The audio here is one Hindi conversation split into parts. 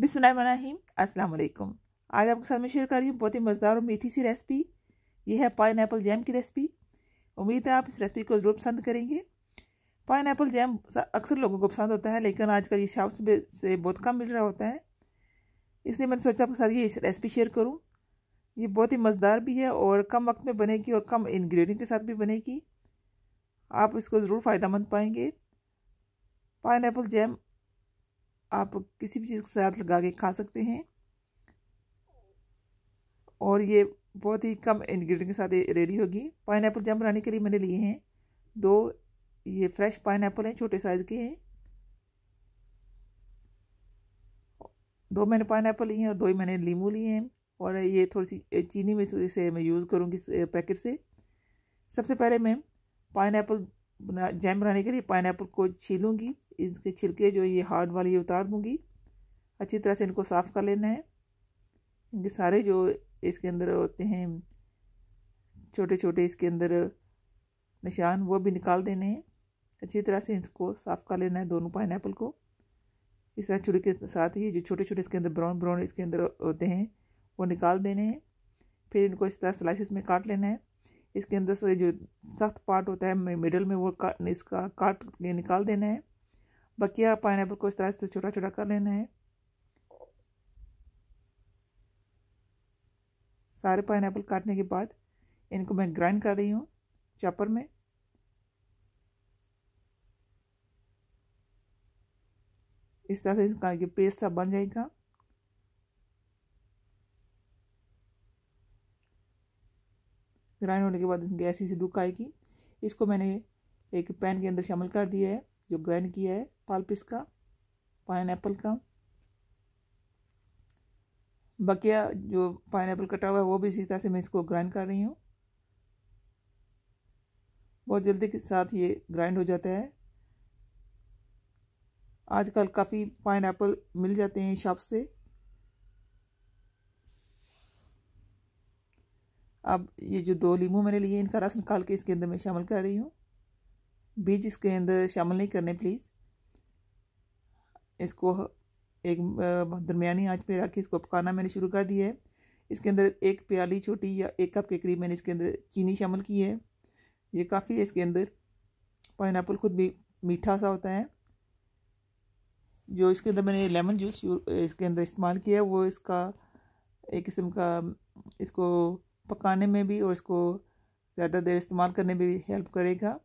बिसमीम असल आज आपके साथ मैं शेयर कर रही हूँ बहुत ही मज़ेदार और मीठी सी रेसिपी ये है पाइन ऐपल जैम की रेसिपी उम्मीद है आप इस रेसिपी को ज़रूर पसंद करेंगे पाइन ऐपल जैम अक्सर लोगों को पसंद होता है लेकिन आजकल ये शॉप्स से बहुत कम मिल रहा होता है इसलिए मैंने सोचा आपके साथ ये रेसिपी शेयर करूँ ये बहुत ही मज़ेदार भी है और कम वक्त में बनेगी और कम इन्ग्रीडियंट के साथ भी बनेगी आप इसको ज़रूर फ़ायदा मंद पाएंगे पाइन ऐपल जैम आप किसी भी चीज़ के साथ लगा के खा सकते हैं और ये बहुत ही कम इन्ग्रीडियंट के साथ रेडी होगी पाइन जम बनाने के लिए मैंने लिए हैं दो ये फ्रेश पाइन हैं छोटे साइज़ के हैं दो मैंने पाइन एप्पल लिए हैं और दो ही मैंने लीमू लिए हैं और ये थोड़ी सी चीनी में इसे मैं यूज़ करूँगी पैकेट से सबसे पहले मैं पाइन एप्पल बना जैम बनाने के लिए पाइन एप्पल को छीलूँगी इसके छिलके जो ये हार्ड वाले ये उतार दूँगी अच्छी तरह से इनको साफ़ कर लेना है इनके सारे जो इसके अंदर होते हैं छोटे छोटे इसके अंदर निशान वो भी निकाल देने हैं अच्छी तरह से इसको साफ़ कर लेना है दोनों पाइन को इस तरह छुरी के साथ ही जो छोटे छोटे इसके अंदर ब्राउन ब्राउन इसके अंदर होते हैं वो निकाल देने हैं फिर इनको इस तरह स्लाइसिस में काट लेना है इसके अंदर से जो सख्त पार्ट होता है मिडल में वो का, इसका काट के निकाल देना है बकिया पाइन को इस तरह से छोटा छोटा कर लेना है सारे पाइन काटने के बाद इनको मैं ग्राइंड कर रही हूँ चॉपर में इस तरह से इसका ये पेस्ट सा बन जाएगा ग्राइंड होने के बाद गैस ऐसी सी लुक आएगी इसको मैंने एक पैन के अंदर शामिल कर दिया है जो ग्राइंड किया है पालपिस का पाइन एप्पल का बकिया जो पाइन एप्पल कटा हुआ है वो भी इसी तरह से मैं इसको ग्राइंड कर रही हूँ बहुत जल्दी के साथ ये ग्राइंड हो जाता है आजकल काफ़ी पाइन एप्पल मिल जाते हैं शॉप से अब ये जो दो लीमू मैंने लिए इनका रस निकाल के इसके अंदर मैं शामिल कर रही हूँ बीज इसके अंदर शामिल नहीं करने प्लीज़ इसको एक दरमियानी आँच पे रख के इसको पकाना मैंने शुरू कर दिया है इसके अंदर एक प्याली छोटी या एक कप के करीब मैंने इसके अंदर चीनी शामिल की है ये काफ़ी है इसके अंदर पाइन खुद भी मीठा सा होता है जो इसके अंदर मैंने लेमन जूस इसके अंदर इस्तेमाल किया है वो इसका एक किस्म का इसको पकाने में भी और इसको ज़्यादा देर इस्तेमाल करने में भी हेल्प करेगा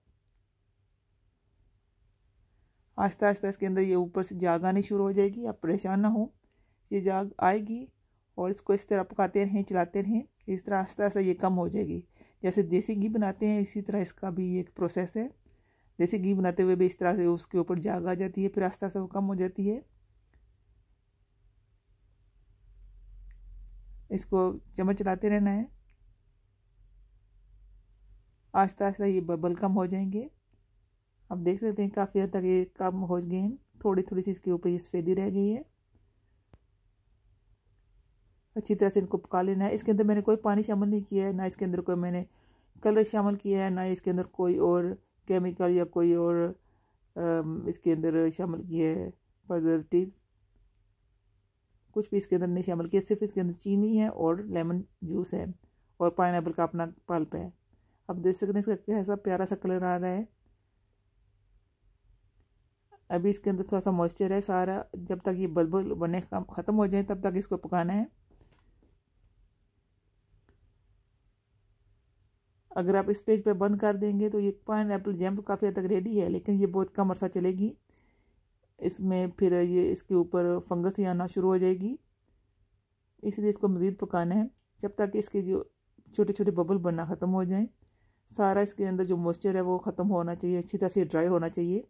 आहिस्ता आहिस्ता इसके अंदर ये ऊपर से जाग आनी शुरू हो जाएगी आप परेशान ना हो ये जाग आएगी और इसको इस तरह पकाते रहें चलाते रहें इस तरह आहिस्ता आहिस्ता ये कम हो जाएगी जैसे देसी घी बनाते हैं इसी तरह इसका भी एक प्रोसेस है देसी घी बनाते हुए भी इस तरह से उसके ऊपर जाग आ जाती है फिर आस्ता आस्ता वो कम हो जाती है इसको चम्मच चलाते रहना है आस्ता आस्ता ये बबल कम हो जाएंगे आप देख सकते हैं काफ़ी हद तक ये कम हो गए हैं थोड़ी थोड़ी सी इसके ऊपर ये सफ़ेदी रह गई है अच्छी तरह से इनको पका लेना है इसके अंदर मैंने कोई पानी शामिल नहीं किया है ना इसके अंदर कोई मैंने कलर शामिल किया है ना इसके अंदर कोई और केमिकल या कोई और इसके अंदर शामिल किया है प्रजर्वेटिव कुछ भी इसके अंदर नहीं शामिल किया सिर्फ इसके अंदर चीनी है और लेमन जूस है और पाइन का अपना पल्प है आप देख सकते हैं इसका कैसा प्यारा सा कलर आ रहा है अभी इसके अंदर थोड़ा सा मॉइस्चर है सारा जब तक ये बलबुल बने ख़त्म हो जाए तब तक इसको पकाना है अगर आप स्टेज पर बंद कर देंगे तो ये पाइन एप्पल जैम काफ़ी हद तक रेडी है लेकिन ये बहुत कम अर्सा चलेगी इसमें फिर ये इसके ऊपर फंगस ही आना शुरू हो जाएगी इसलिए इसको मज़ीद पकाना है जब तक इसके जो छोटे छोटे बबल बनना ख़त्म हो जाएं सारा इसके अंदर जो मॉइस्चर है वो ख़त्म होना चाहिए अच्छी तरह से ड्राई होना चाहिए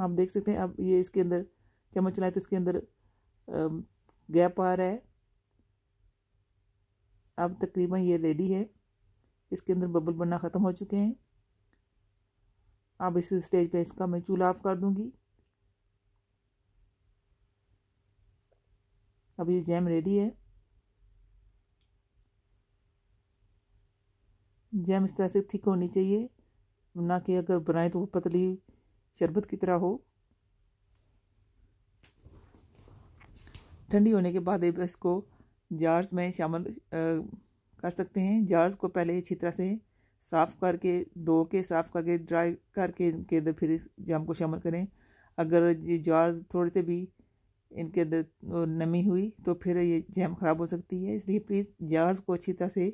आप देख सकते हैं अब ये इसके अंदर चम्मच चलाए तो इसके अंदर गैप आ रहा है अब तकरीबन ये रेडी है इसके अंदर बबल बनना ख़त्म हो चुके हैं अब इस स्टेज पे इसका मैं चूल्हा ऑफ कर दूंगी अब ये जैम रेडी है जैम इस तरह से थिक होनी चाहिए ना कि अगर बनाए तो वो पतली शरबत की तरह हो ठंडी होने के बाद इसको जार्स में शामिल कर सकते हैं जार्स को पहले अच्छी तरह से साफ़ करके धो के साफ़ करके ड्राई करके इनके अंदर फिर इस जाम को शामिल करें अगर ये जार्स थोड़े से भी इनके अंदर नमी हुई तो फिर ये जैम ख़राब हो सकती है इसलिए प्लीज़ जार्स को अच्छी तरह से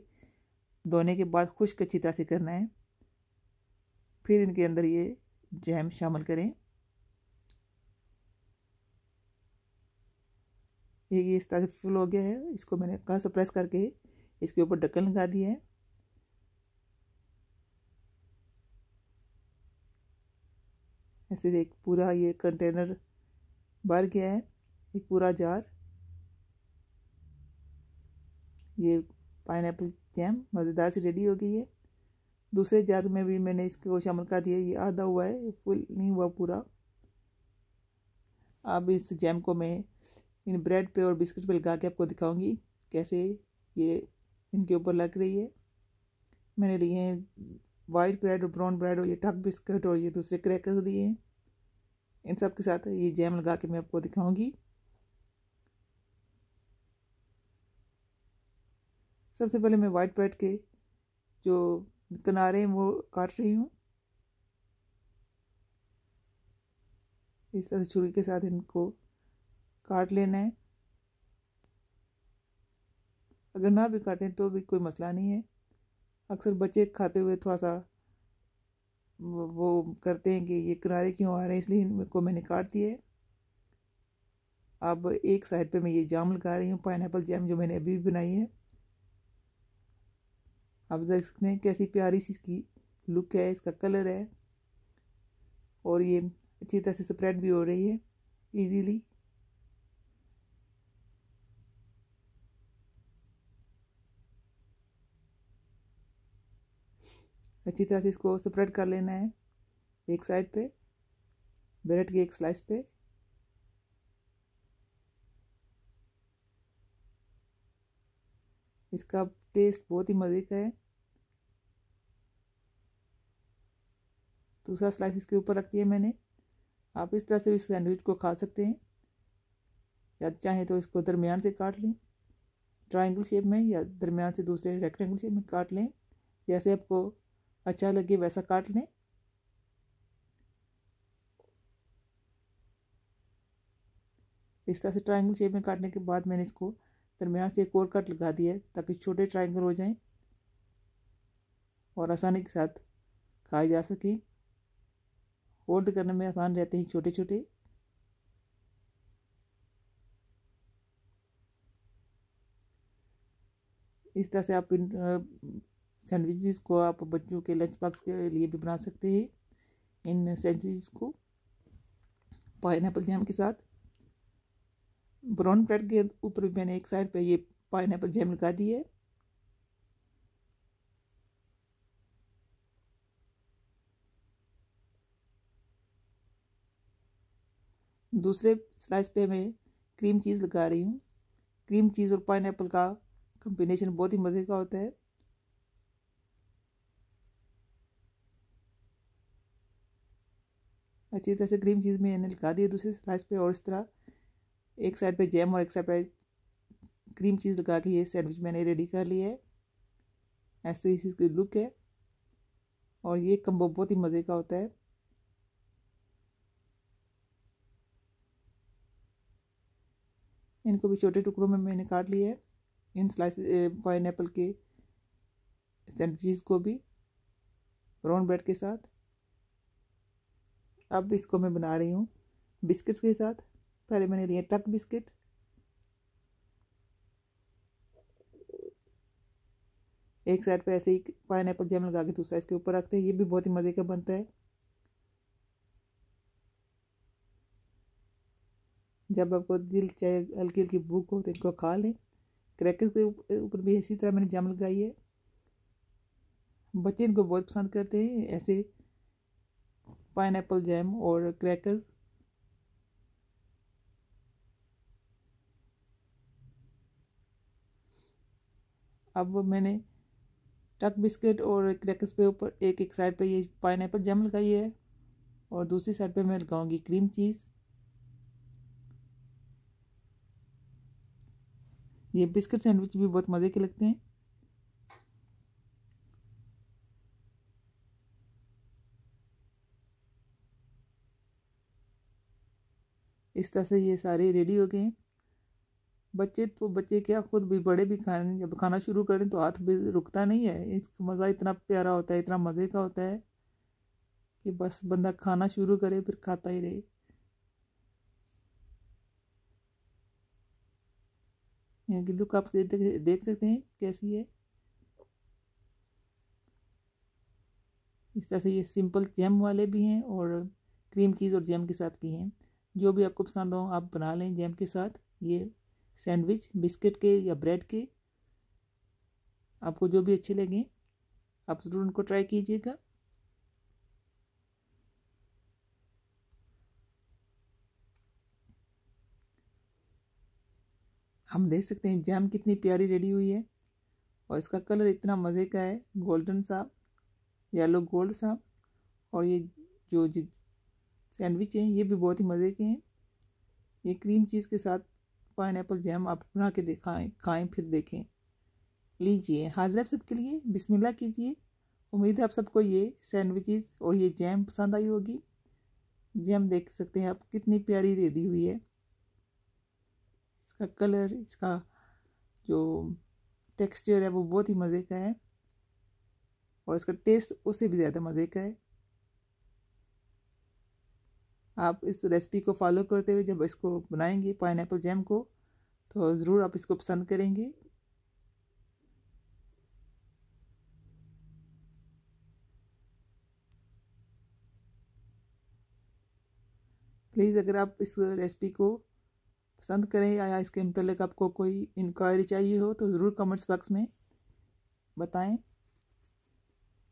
धोने के बाद खुश्क अच्छी तरह से करना है फिर इनके अंदर ये जैम शामिल करें ये इस तरह से फुल हो गया है इसको मैंने कहाँ से प्रेस करके इसके ऊपर ढक्कन लगा दिया है ऐसे एक पूरा ये कंटेनर भर गया है एक पूरा जार ये पाइन जैम मज़ेदार से रेडी हो गई है दूसरे जार में भी मैंने इसको शामिल कर दिया ये आधा हुआ है फुल नहीं हुआ पूरा अब इस जैम को मैं इन ब्रेड पे और बिस्किट पे लगा के आपको दिखाऊंगी कैसे ये इनके ऊपर लग रही है मैंने लिए हैं वाइट ब्रेड और ब्राउन ब्रेड और ये टक बिस्किट और ये दूसरे क्रैकर्स दिए हैं इन सब के साथ ये जैम लगा के मैं आपको दिखाऊंगी सबसे पहले मैं वाइट ब्रेड के जो किनारे वो काट रही हूँ इस तरह से छुरी के साथ इनको काट लेना है अगर ना भी काटें तो भी कोई मसला नहीं है अक्सर बच्चे खाते हुए थोड़ा सा वो करते हैं कि ये किनारे क्यों आ रहे हैं इसलिए इनको मैंने काट दिए अब एक साइड पे मैं ये जाम लगा रही हूँ पाइन जैम जो मैंने अभी भी बनाई है आप देख सकते हैं कैसी प्यारी सी इसकी लुक है इसका कलर है और ये अच्छी तरह से स्प्रेड भी हो रही है इजीली अच्छी तरह से इसको स्प्रेड कर लेना है एक साइड पे ब्रेड के एक स्लाइस पे इसका टेस्ट बहुत ही मज़े का है दूसरा स्लाइस इसके ऊपर रख दिया मैंने आप इस तरह से भी सैंडविच को खा सकते हैं या चाहें तो इसको दरमियान से काट लें ट्राइंगल शेप में या दरमियान से दूसरे रेक्टेंगल शेप में काट लें जैसे आपको अच्छा लगे वैसा काट लें इस तरह से ट्राइंगल शेप में काटने के बाद मैंने इसको दरमियान से एक और कट लगा दिया है ताकि छोटे ट्राइंगल हो जाएं और आसानी के साथ खाए जा सकें होल्ड करने में आसान रहते हैं छोटे छोटे इस तरह से आप इन सैंडविचेस को आप बच्चों के लंच बॉक्स के लिए भी बना सकते हैं इन सैंडविचेस को पाइन जैम के साथ ब्राउन ब्रेड के ऊपर भी मैंने एक साइड पे ये पाइन जैम लगा दी है दूसरे स्लाइस पे मैं क्रीम चीज़ लगा रही हूँ क्रीम चीज़ और पाइन का कम्बिनेशन बहुत ही मज़े का होता है अच्छी तरह से क्रीम चीज़ में लगा दी है दूसरे स्लाइस पे और इस तरह एक साइड पे जैम और एक साइड पे क्रीम चीज़ लगा के ये सैंडविच मैंने रेडी कर ली है ऐसे इस इसकी लुक है और ये कम्बो बहुत ही मज़े का होता है इनको भी छोटे टुकड़ों में मैंने काट लिया है इन स्लाइस पाइन के सैंडविचेस को भी ब्राउन ब्रेड के साथ अब इसको मैं बना रही हूँ बिस्किट्स के साथ पहले मैंने लिए टक बिस्किट एक साइड पे ऐसे ही पाइन एप्पल जैम लगा के दूसरा इसके ऊपर रखते हैं ये भी बहुत ही मज़े का बनता है जब आपको दिल चाहे हल्की हल्की भूख हो तो इनको खा लें क्रैकर के ऊपर भी इसी तरह मैंने जैम लगाई है बच्चे इनको बहुत पसंद करते हैं ऐसे पाइन एप्पल जैम और क्रैकर्स अब मैंने टक बिस्किट और क्रैकर्स पे ऊपर एक एक साइड पे ये पाइन एप्पल जैम लगाई है और दूसरी साइड पे मैं लगाऊंगी क्रीम चीज़ ये बिस्किट सैंडविच भी बहुत मज़े के लगते हैं इस तरह से ये सारे रेडी हो गए हैं बच्चे तो बच्चे क्या खुद भी बड़े भी खाने जब खाना शुरू करें तो हाथ भी रुकता नहीं है इसका मज़ा इतना प्यारा होता है इतना मज़े का होता है कि बस बंदा खाना शुरू करे फिर खाता ही रहे लुक आप देख देख सकते हैं कैसी है इस तरह से ये सिंपल जैम वाले भी हैं और क्रीम चीज़ और जैम के साथ भी हैं जो भी आपको पसंद हो आप बना लें जैम के साथ ये सैंडविच बिस्किट के या ब्रेड के आपको जो भी अच्छे लगे आप ज़रूर उनको ट्राई कीजिएगा हम देख सकते हैं जैम कितनी प्यारी रेडी हुई है और इसका कलर इतना मज़े का है गोल्डन सा येलो गोल्ड सा और ये जो सैंडविच हैं ये भी बहुत ही मज़े के हैं ये क्रीम चीज़ के साथ पाइन जैम आप बना के दिखाएं खाएं फिर देखें लीजिए हाजिर आप सबके लिए बिस्मिल्लाह कीजिए उम्मीद है आप सबको ये सैंडविचेस और ये जैम पसंद आई होगी जैम देख सकते हैं आप कितनी प्यारी रेडी हुई है इसका कलर इसका जो टेक्सचर है वो बहुत ही मज़े का है और इसका टेस्ट उससे भी ज़्यादा मज़े का है आप इस रेसिपी को फॉलो करते हुए जब इसको बनाएंगे पाइन जैम को तो ज़रूर आप इसको पसंद करेंगे प्लीज़ अगर आप इस रेसिपी को पसंद करें या इसके मतलब आपको कोई इंक्वायरी चाहिए हो तो ज़रूर कमेंट्स बॉक्स में बताएं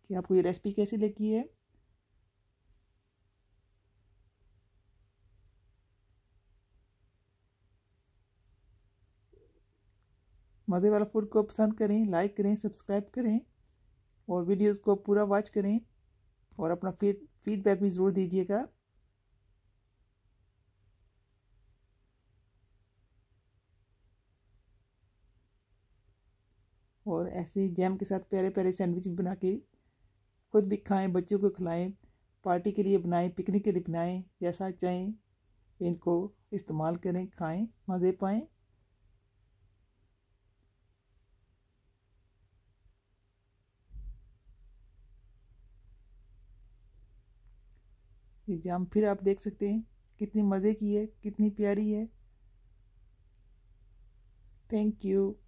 कि आपको ये रेसिपी कैसी लगी है मज़े वाला फूड को पसंद करें लाइक करें सब्सक्राइब करें और वीडियोस को पूरा वॉच करें और अपना फीड फीडबैक भी ज़रूर दीजिएगा और ऐसे ही जैम के साथ प्यारे प्यारे सैंडविच भी बना के खुद भी खाएं बच्चों को खिलाएं पार्टी के लिए बनाएं पिकनिक के लिए बनाएं जैसा चाहें इनको इस्तेमाल करें खाएं मज़े पाएँ जाम फिर आप देख सकते हैं कितनी मज़े की है कितनी प्यारी है थैंक यू